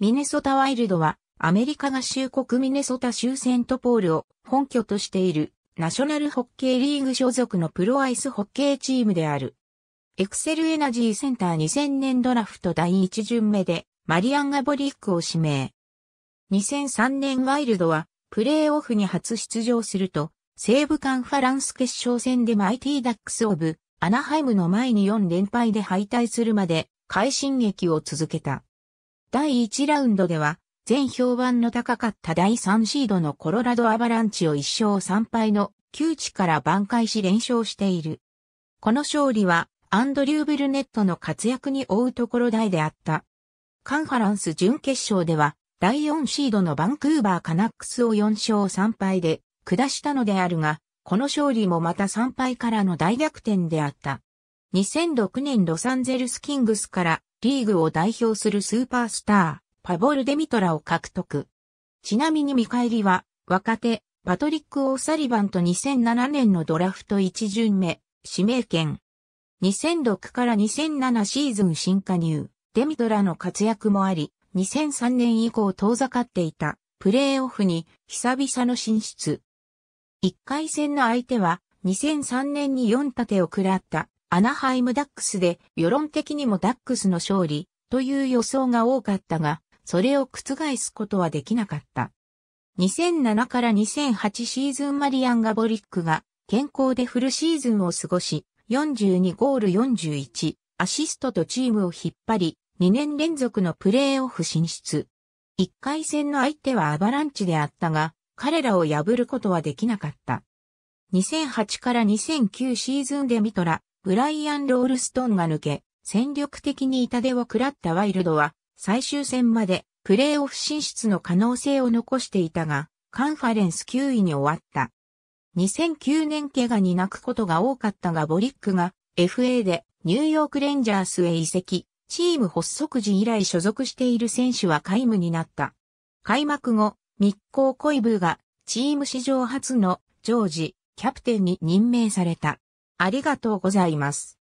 ミネソタワイルドは、アメリカ合衆国ミネソタ州セントポールを本拠としている、ナショナルホッケーリーグ所属のプロアイスホッケーチームである。エクセルエナジーセンター2000年ドラフト第1巡目で、マリアン・ガボリックを指名。2003年ワイルドは、プレーオフに初出場すると、西部カンファランス決勝戦でマイティダックスオブ、アナハイムの前に4連敗で敗退するまで、快進撃を続けた。第1ラウンドでは、全評判の高かった第3シードのコロラドアバランチを1勝3敗の窮地から挽回し連勝している。この勝利は、アンドリュー・ブルネットの活躍に追うところ大であった。カンファランス準決勝では、第4シードのバンクーバー・カナックスを4勝3敗で下したのであるが、この勝利もまた3敗からの大逆転であった。2006年ロサンゼルス・キングスからリーグを代表するスーパースター、パボル・デミトラを獲得。ちなみに見返りは、若手、パトリック・オー・サリバンと2007年のドラフト1巡目、指名権。2006から2007シーズン新加入、デミトラの活躍もあり、2003年以降遠ざかっていた、プレーオフに、久々の進出。1回戦の相手は、2003年に4盾を食らった、アナハイムダックスで世論的にもダックスの勝利という予想が多かったが、それを覆すことはできなかった。2007から2008シーズンマリアン・ガボリックが健康でフルシーズンを過ごし、42ゴール41、アシストとチームを引っ張り、2年連続のプレーオフ進出。1回戦の相手はアバランチであったが、彼らを破ることはできなかった。2008から2009シーズンでミトラ、ブライアン・ロールストンが抜け、戦力的に痛手を食らったワイルドは、最終戦までプレーオフ進出の可能性を残していたが、カンファレンス9位に終わった。2009年怪我に泣くことが多かったがボリックが FA でニューヨークレンジャースへ移籍、チーム発足時以来所属している選手は皆無になった。開幕後、密航コイブがチーム史上初のジョージ、キャプテンに任命された。ありがとうございます。